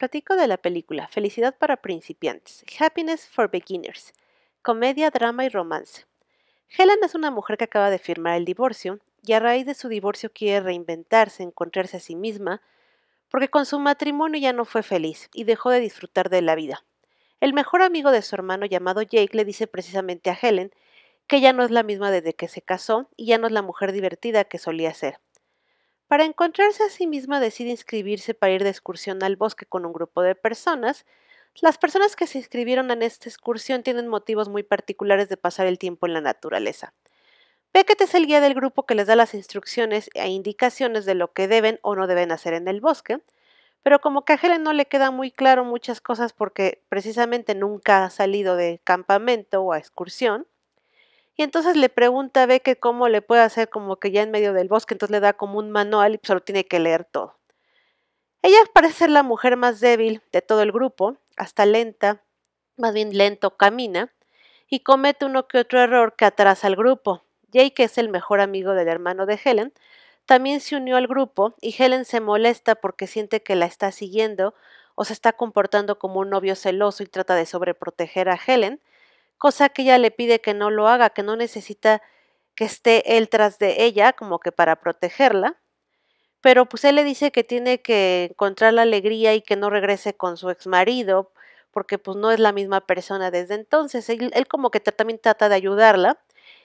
platico de la película Felicidad para principiantes, Happiness for Beginners, comedia, drama y romance. Helen es una mujer que acaba de firmar el divorcio y a raíz de su divorcio quiere reinventarse, encontrarse a sí misma, porque con su matrimonio ya no fue feliz y dejó de disfrutar de la vida. El mejor amigo de su hermano llamado Jake le dice precisamente a Helen que ya no es la misma desde que se casó y ya no es la mujer divertida que solía ser. Para encontrarse a sí misma decide inscribirse para ir de excursión al bosque con un grupo de personas. Las personas que se inscribieron en esta excursión tienen motivos muy particulares de pasar el tiempo en la naturaleza. Beckett es el guía del grupo que les da las instrucciones e indicaciones de lo que deben o no deben hacer en el bosque, pero como que a Helen no le queda muy claro muchas cosas porque precisamente nunca ha salido de campamento o a excursión, y entonces le pregunta a Beckett cómo le puede hacer como que ya en medio del bosque, entonces le da como un manual y pues se lo tiene que leer todo. Ella parece ser la mujer más débil de todo el grupo, hasta lenta, más bien lento camina, y comete uno que otro error que atrasa al grupo. Jake que es el mejor amigo del hermano de Helen, también se unió al grupo y Helen se molesta porque siente que la está siguiendo o se está comportando como un novio celoso y trata de sobreproteger a Helen, cosa que ella le pide que no lo haga, que no necesita que esté él tras de ella, como que para protegerla. Pero pues él le dice que tiene que encontrar la alegría y que no regrese con su ex marido, porque pues no es la misma persona desde entonces. Él, él como que también trata de ayudarla.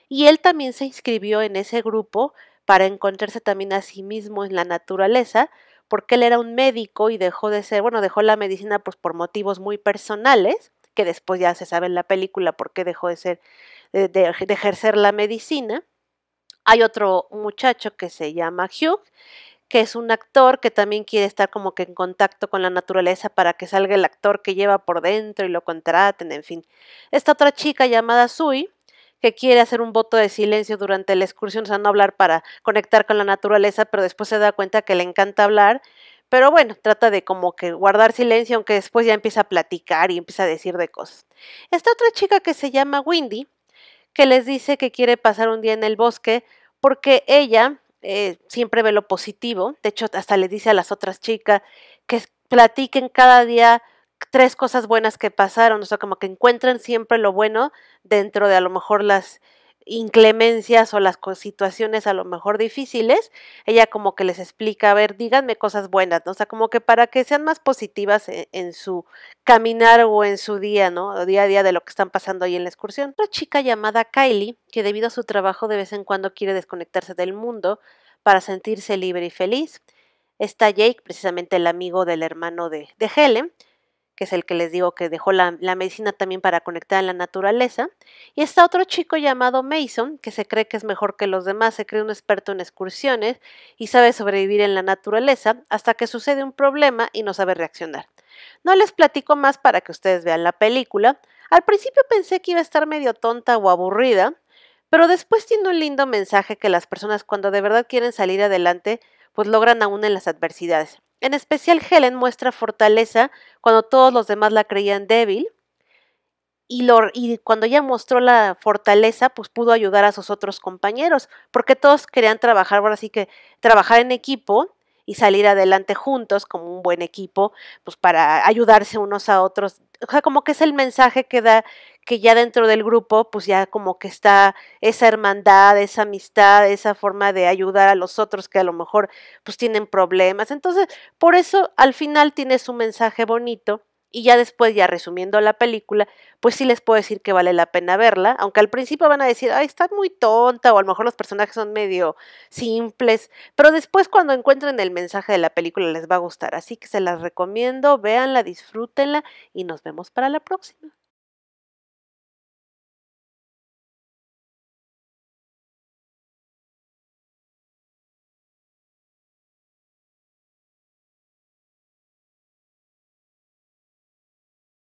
Y él también se inscribió en ese grupo para encontrarse también a sí mismo en la naturaleza, porque él era un médico y dejó de ser, bueno, dejó la medicina pues por motivos muy personales que después ya se sabe en la película por qué dejó de ser, de, ejercer la medicina. Hay otro muchacho que se llama Hugh, que es un actor que también quiere estar como que en contacto con la naturaleza para que salga el actor que lleva por dentro y lo contraten, en fin. Esta otra chica llamada Sui, que quiere hacer un voto de silencio durante la excursión, o sea, no hablar para conectar con la naturaleza, pero después se da cuenta que le encanta hablar pero bueno, trata de como que guardar silencio, aunque después ya empieza a platicar y empieza a decir de cosas. Esta otra chica que se llama Windy, que les dice que quiere pasar un día en el bosque porque ella eh, siempre ve lo positivo. De hecho, hasta le dice a las otras chicas que platiquen cada día tres cosas buenas que pasaron, o sea, como que encuentren siempre lo bueno dentro de a lo mejor las inclemencias o las situaciones a lo mejor difíciles, ella como que les explica, a ver, díganme cosas buenas, ¿no? O sea, como que para que sean más positivas e-, en, su caminar o en su día, ¿no? día a día de lo que están pasando ahí en la excursión. Una chica llamada Kylie, que debido a su trabajo de vez en cuando quiere desconectarse del mundo para sentirse libre y feliz. Está Jake, precisamente el amigo del hermano de, de Helen, que es el que les digo que dejó la, medicina también para conectar a la naturaleza, y está otro chico llamado Mason, que se cree que es mejor que los demás, se cree un experto en excursiones y sabe sobrevivir en la naturaleza hasta que sucede un problema y no sabe reaccionar. No les platico más para que ustedes vean la película. Al principio pensé que iba a estar medio tonta o aburrida, pero después tiene un lindo mensaje que las personas cuando de verdad quieren salir adelante, pues logran aún en las adversidades. En especial Helen muestra fortaleza cuando todos los demás la creían débil y, cuando ella mostró la fortaleza, pues pudo ayudar a sus otros compañeros, porque todos querían trabajar, ahora sí que trabajar en equipo y salir adelante juntos como un buen equipo, pues para ayudarse unos a otros. O sea, como que es el mensaje que da que ya dentro del grupo, pues ya como que está esa hermandad, esa amistad, esa forma de ayudar a los otros que a lo mejor pues tienen problemas. Entonces, por eso al final tiene su mensaje bonito y ya después, ya resumiendo la película, pues sí les puedo decir que vale la pena verla, aunque al principio van a decir, ay, está muy tonta, o a lo mejor los personajes son medio simples, pero después cuando encuentren el mensaje de la película les va a gustar, así que se las recomiendo, véanla, disfrútenla y nos vemos para la próxima.